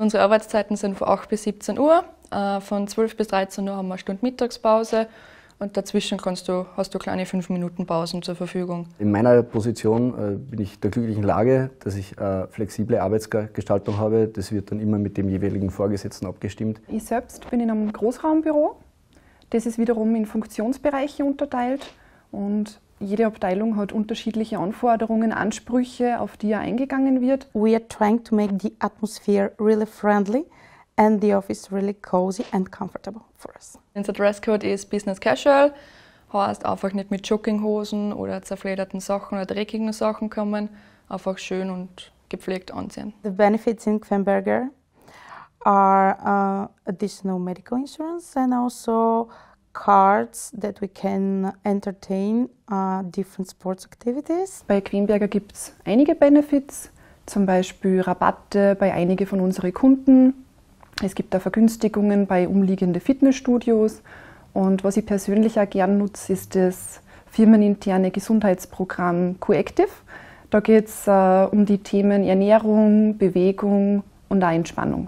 Unsere Arbeitszeiten sind von 8 bis 17 Uhr. Äh, von 12 bis 13 Uhr haben wir eine Stunde Mittagspause und dazwischen kannst du, hast du kleine 5 Minuten Pausen zur Verfügung. In meiner Position äh, bin ich der glücklichen Lage, dass ich eine äh, flexible Arbeitsgestaltung habe. Das wird dann immer mit dem jeweiligen Vorgesetzten abgestimmt. Ich selbst bin in einem Großraumbüro. Das ist wiederum in Funktionsbereiche unterteilt und jede Abteilung hat unterschiedliche Anforderungen, Ansprüche, auf die ja eingegangen wird. We are trying to make the atmosphere really friendly and the office really cozy and comfortable for us. Unser Dresscode ist Business Casual, heißt einfach nicht mit Jogginghosen oder zerflederten Sachen oder dreckigen Sachen kommen, einfach schön und gepflegt anziehen. The benefits in Quenberger are uh, additional medical insurance and also cards that we can entertain uh, different sports activities. Bei Quenberger gibt es einige Benefits, zum Beispiel Rabatte bei einigen von unseren Kunden. Es gibt da Vergünstigungen bei umliegenden Fitnessstudios. Und was ich persönlich auch gern nutze, ist das firmeninterne Gesundheitsprogramm Coactive. Da geht es äh, um die Themen Ernährung, Bewegung und auch Entspannung.